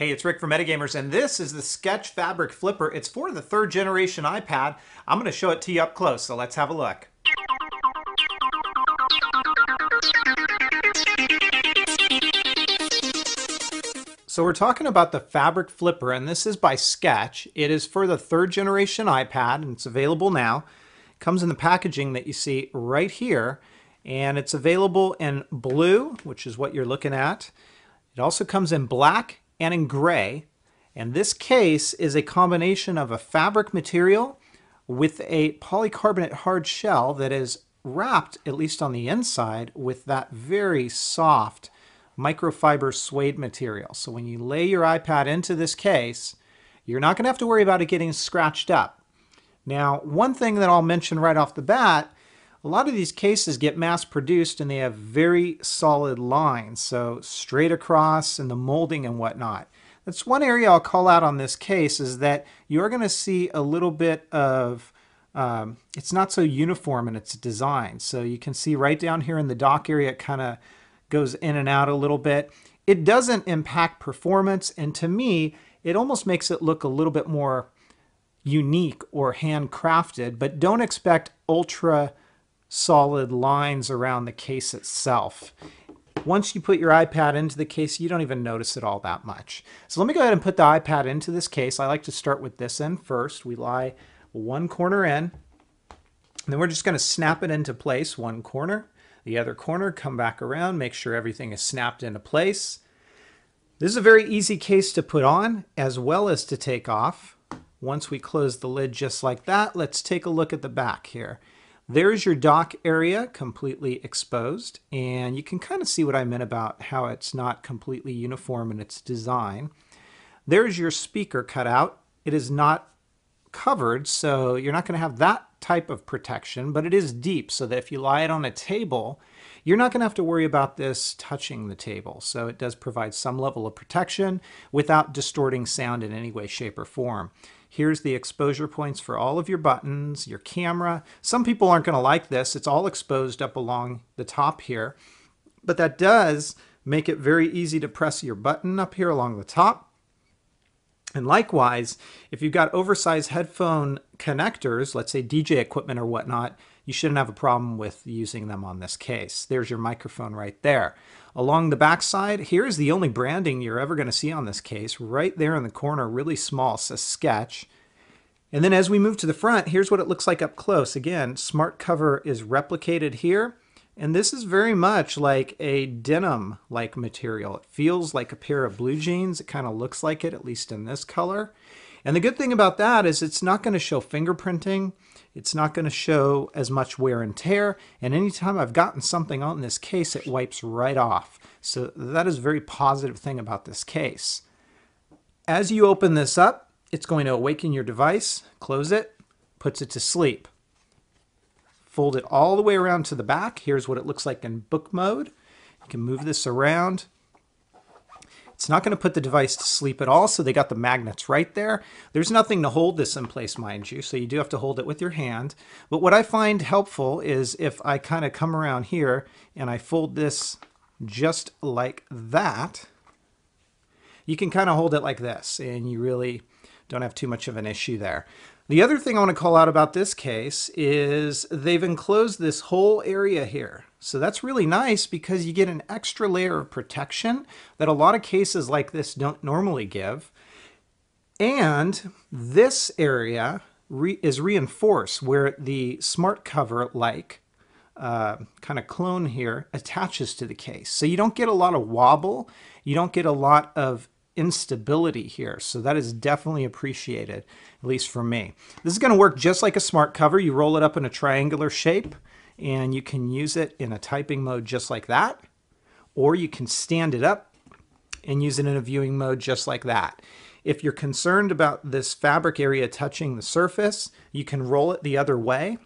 Hey, it's Rick from Metagamers, and this is the Sketch Fabric Flipper. It's for the third generation iPad. I'm gonna show it to you up close, so let's have a look. So we're talking about the Fabric Flipper, and this is by Sketch. It is for the third generation iPad, and it's available now. It comes in the packaging that you see right here, and it's available in blue, which is what you're looking at. It also comes in black and in gray. And this case is a combination of a fabric material with a polycarbonate hard shell that is wrapped, at least on the inside, with that very soft microfiber suede material. So when you lay your iPad into this case, you're not going to have to worry about it getting scratched up. Now, one thing that I'll mention right off the bat a lot of these cases get mass produced and they have very solid lines, so straight across and the molding and whatnot. That's one area I'll call out on this case is that you're going to see a little bit of, um, it's not so uniform in its design. So you can see right down here in the dock area, it kind of goes in and out a little bit. It doesn't impact performance, and to me, it almost makes it look a little bit more unique or handcrafted, but don't expect ultra solid lines around the case itself. Once you put your iPad into the case, you don't even notice it all that much. So let me go ahead and put the iPad into this case. I like to start with this end first. We lie one corner in, then we're just going to snap it into place one corner, the other corner, come back around, make sure everything is snapped into place. This is a very easy case to put on as well as to take off. Once we close the lid just like that, let's take a look at the back here. There's your dock area completely exposed and you can kind of see what I meant about how it's not completely uniform in its design. There's your speaker cutout. It is not covered so you're not going to have that type of protection but it is deep so that if you lie it on a table you're not going to have to worry about this touching the table so it does provide some level of protection without distorting sound in any way shape or form. Here's the exposure points for all of your buttons, your camera. Some people aren't going to like this. It's all exposed up along the top here. But that does make it very easy to press your button up here along the top. And likewise, if you've got oversized headphone connectors, let's say DJ equipment or whatnot, you shouldn't have a problem with using them on this case. There's your microphone right there. Along the backside, here's the only branding you're ever going to see on this case. Right there in the corner, really small, says Sketch. And then as we move to the front, here's what it looks like up close. Again, Smart Cover is replicated here. And this is very much like a denim-like material. It feels like a pair of blue jeans. It kind of looks like it, at least in this color. And the good thing about that is it's not going to show fingerprinting. It's not going to show as much wear and tear. And anytime I've gotten something on this case, it wipes right off. So that is a very positive thing about this case. As you open this up, it's going to awaken your device, close it, puts it to sleep. Fold it all the way around to the back. Here's what it looks like in book mode. You can move this around. It's not going to put the device to sleep at all, so they got the magnets right there. There's nothing to hold this in place, mind you, so you do have to hold it with your hand. But what I find helpful is if I kind of come around here and I fold this just like that, you can kind of hold it like this, and you really don't have too much of an issue there. The other thing I want to call out about this case is they've enclosed this whole area here. So that's really nice because you get an extra layer of protection that a lot of cases like this don't normally give. And this area re is reinforced where the smart cover like uh, kind of clone here attaches to the case. So you don't get a lot of wobble. You don't get a lot of instability here. So that is definitely appreciated, at least for me. This is going to work just like a smart cover. You roll it up in a triangular shape and you can use it in a typing mode just like that, or you can stand it up and use it in a viewing mode just like that. If you're concerned about this fabric area touching the surface, you can roll it the other way,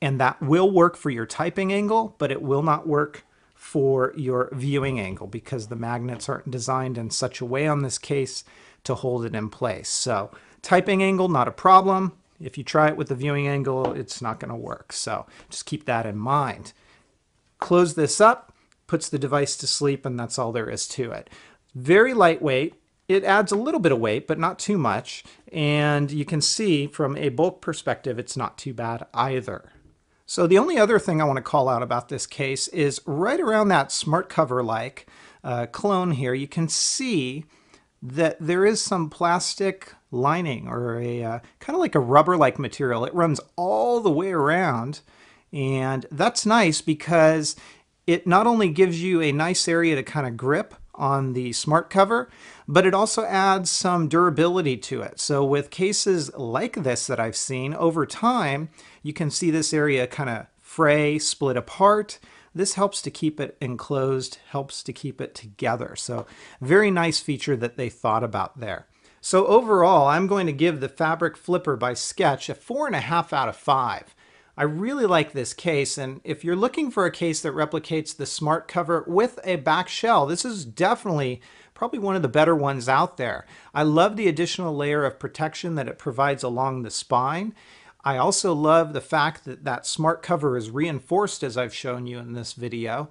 and that will work for your typing angle, but it will not work for your viewing angle because the magnets aren't designed in such a way on this case to hold it in place. So typing angle, not a problem. If you try it with the viewing angle, it's not going to work. So just keep that in mind. Close this up, puts the device to sleep, and that's all there is to it. Very lightweight. It adds a little bit of weight, but not too much. And you can see from a bulk perspective, it's not too bad either. So the only other thing I want to call out about this case is right around that smart cover like uh, clone here, you can see that there is some plastic lining or a uh, kind of like a rubber-like material. It runs all the way around and that's nice because it not only gives you a nice area to kind of grip on the smart cover, but it also adds some durability to it. So with cases like this that I've seen, over time, you can see this area kind of fray, split apart, this helps to keep it enclosed, helps to keep it together. So very nice feature that they thought about there. So overall, I'm going to give the Fabric Flipper by Sketch a four and a half out of five. I really like this case, and if you're looking for a case that replicates the smart cover with a back shell, this is definitely probably one of the better ones out there. I love the additional layer of protection that it provides along the spine. I also love the fact that that smart cover is reinforced as I've shown you in this video.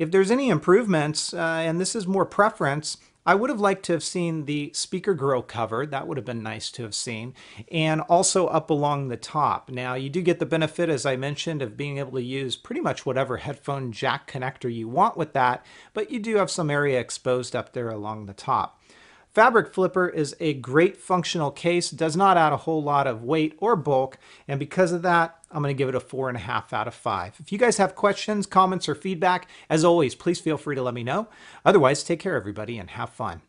If there's any improvements, uh, and this is more preference, I would have liked to have seen the speaker grill cover. That would have been nice to have seen. And also up along the top. Now you do get the benefit, as I mentioned, of being able to use pretty much whatever headphone jack connector you want with that, but you do have some area exposed up there along the top. Fabric Flipper is a great functional case, does not add a whole lot of weight or bulk, and because of that, I'm gonna give it a four and a half out of five. If you guys have questions, comments, or feedback, as always, please feel free to let me know. Otherwise, take care everybody and have fun.